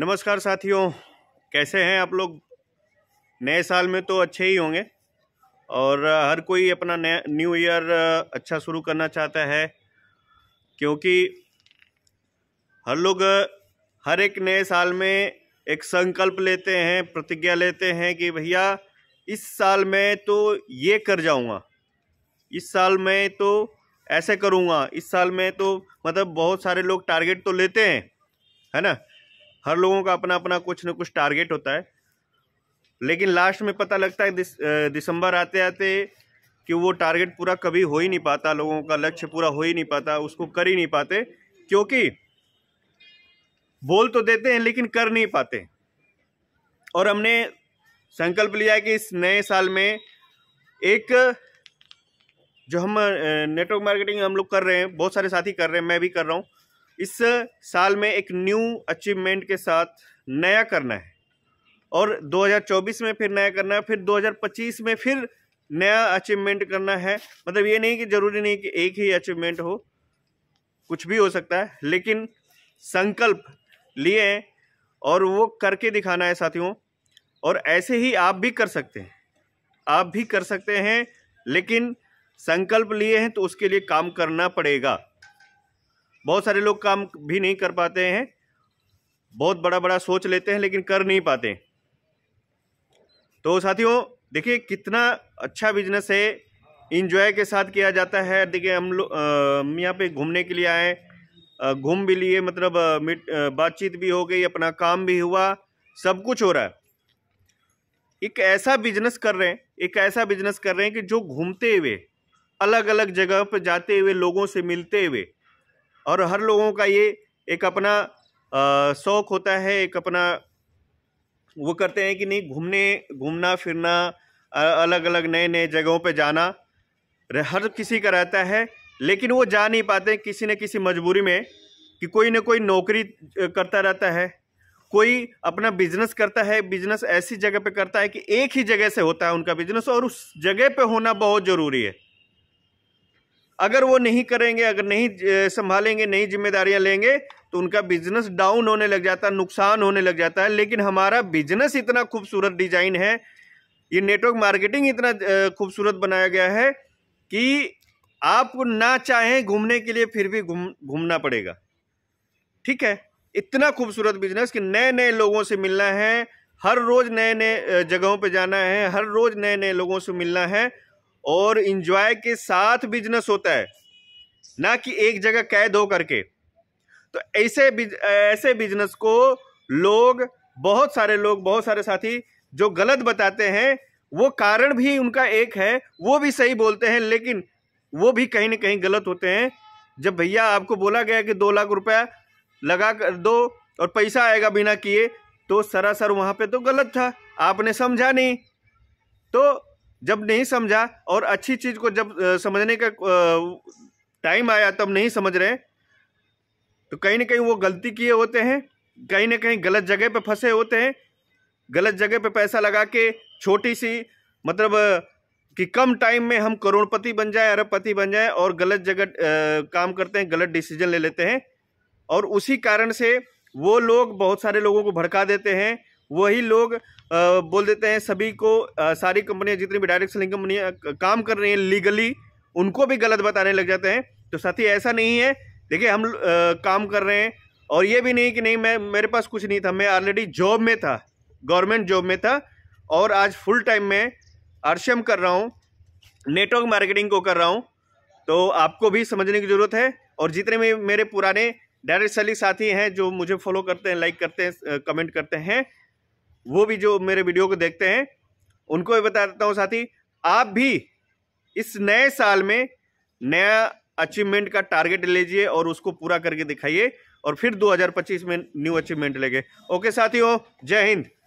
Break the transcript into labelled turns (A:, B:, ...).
A: नमस्कार साथियों कैसे हैं आप लोग नए साल में तो अच्छे ही होंगे और हर कोई अपना नया न्यू ईयर अच्छा शुरू करना चाहता है क्योंकि हर लोग हर एक नए साल में एक संकल्प लेते हैं प्रतिज्ञा लेते हैं कि भैया इस साल में तो ये कर जाऊंगा इस साल में तो ऐसे करूंगा इस साल में तो मतलब बहुत सारे लोग टारगेट तो लेते हैं है ना हर लोगों का अपना अपना कुछ ना कुछ टारगेट होता है लेकिन लास्ट में पता लगता है दिस, दिसंबर आते आते कि वो टारगेट पूरा कभी हो ही नहीं पाता लोगों का लक्ष्य पूरा हो ही नहीं पाता उसको कर ही नहीं पाते क्योंकि बोल तो देते हैं लेकिन कर नहीं पाते और हमने संकल्प लिया कि इस नए साल में एक जो हम नेटवर्क मार्केटिंग हम लोग कर रहे हैं बहुत सारे साथी कर रहे हैं मैं भी कर रहा हूँ इस साल में एक न्यू अचीवमेंट के साथ नया करना है और 2024 में फिर नया करना है फिर 2025 में फिर नया अचीवमेंट करना है मतलब ये नहीं कि ज़रूरी नहीं कि एक ही अचीवमेंट हो कुछ भी हो सकता है लेकिन संकल्प लिए हैं और वो करके दिखाना है साथियों और ऐसे ही आप भी कर सकते हैं आप भी कर सकते हैं लेकिन संकल्प लिए हैं तो उसके लिए काम करना पड़ेगा बहुत सारे लोग काम भी नहीं कर पाते हैं बहुत बड़ा बड़ा सोच लेते हैं लेकिन कर नहीं पाते तो साथियों देखिए कितना अच्छा बिजनेस है इंजॉय के साथ किया जाता है देखिए हम लोग हम यहाँ पे घूमने के लिए आए घूम भी लिए मतलब बातचीत भी हो गई अपना काम भी हुआ सब कुछ हो रहा है एक ऐसा बिजनेस कर रहे हैं एक ऐसा बिजनेस कर रहे हैं कि जो घूमते हुए अलग अलग जगह पर जाते हुए लोगों से मिलते हुए और हर लोगों का ये एक अपना शौक़ होता है एक अपना वो करते हैं कि नहीं घूमने घूमना फिरना अलग अलग नए नए जगहों पे जाना हर किसी का रहता है लेकिन वो जा नहीं पाते किसी न किसी मजबूरी में कि कोई ना कोई नौकरी करता रहता है कोई अपना बिजनेस करता है बिजनेस ऐसी जगह पे करता है कि एक ही जगह से होता है उनका बिजनेस और उस जगह पे होना बहुत ज़रूरी है अगर वो नहीं करेंगे अगर नहीं संभालेंगे नई जिम्मेदारियां लेंगे तो उनका बिजनेस डाउन होने लग जाता है नुकसान होने लग जाता है लेकिन हमारा बिजनेस इतना खूबसूरत डिजाइन है ये नेटवर्क मार्केटिंग इतना खूबसूरत बनाया गया है कि आप ना चाहें घूमने के लिए फिर भी घूम घूमना पड़ेगा ठीक है इतना खूबसूरत बिजनेस कि नए नए लोगों से मिलना है हर रोज़ नए नए जगहों पर जाना है हर रोज़ नए नए लोगों से मिलना है और इंजॉय के साथ बिजनेस होता है ना कि एक जगह कैद हो करके तो ऐसे बिज, ऐसे बिजनेस को लोग बहुत सारे लोग बहुत सारे साथी जो गलत बताते हैं वो कारण भी उनका एक है वो भी सही बोलते हैं लेकिन वो भी कहीं ना कहीं गलत होते हैं जब भैया आपको बोला गया कि दो लाख रुपया लगा कर दो और पैसा आएगा बिना किए तो सरासर वहाँ पे तो गलत था आपने समझा नहीं तो जब नहीं समझा और अच्छी चीज़ को जब समझने का टाइम आया तब नहीं समझ रहे तो कहीं ना कहीं वो गलती किए होते हैं कहीं ना कहीं गलत जगह पे फंसे होते हैं गलत जगह पे पैसा लगा के छोटी सी मतलब कि कम टाइम में हम करोड़पति बन जाए अरबपति बन जाए और गलत जगह आ, काम करते हैं गलत डिसीजन ले लेते हैं और उसी कारण से वो लोग बहुत सारे लोगों को भड़का देते हैं वही लोग बोल देते हैं सभी को सारी कंपनियां जितनी भी डायरेक्ट सेलिंग कंपनियां काम कर रही हैं लीगली उनको भी गलत बताने लग जाते हैं तो साथी ऐसा नहीं है देखिए हम काम कर रहे हैं और ये भी नहीं कि नहीं मैं मेरे पास कुछ नहीं था मैं ऑलरेडी जॉब में था गवर्नमेंट जॉब में था और आज फुल टाइम में आरसीएम कर रहा हूँ नेटवर्क मार्केटिंग को कर रहा हूँ तो आपको भी समझने की ज़रूरत है और जितने भी मेरे पुराने डायरेक्ट सेलिंग साथी हैं जो मुझे फॉलो करते हैं लाइक करते हैं कमेंट करते हैं वो भी जो मेरे वीडियो को देखते हैं उनको भी बता देता हूँ साथी आप भी इस नए साल में नया अचीवमेंट का टारगेट लीजिए और उसको पूरा करके दिखाइए और फिर 2025 में न्यू अचीवमेंट लेंगे ओके साथियों जय हिंद